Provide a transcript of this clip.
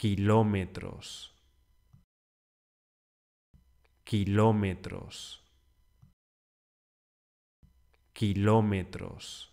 kilómetros, kilómetros, kilómetros.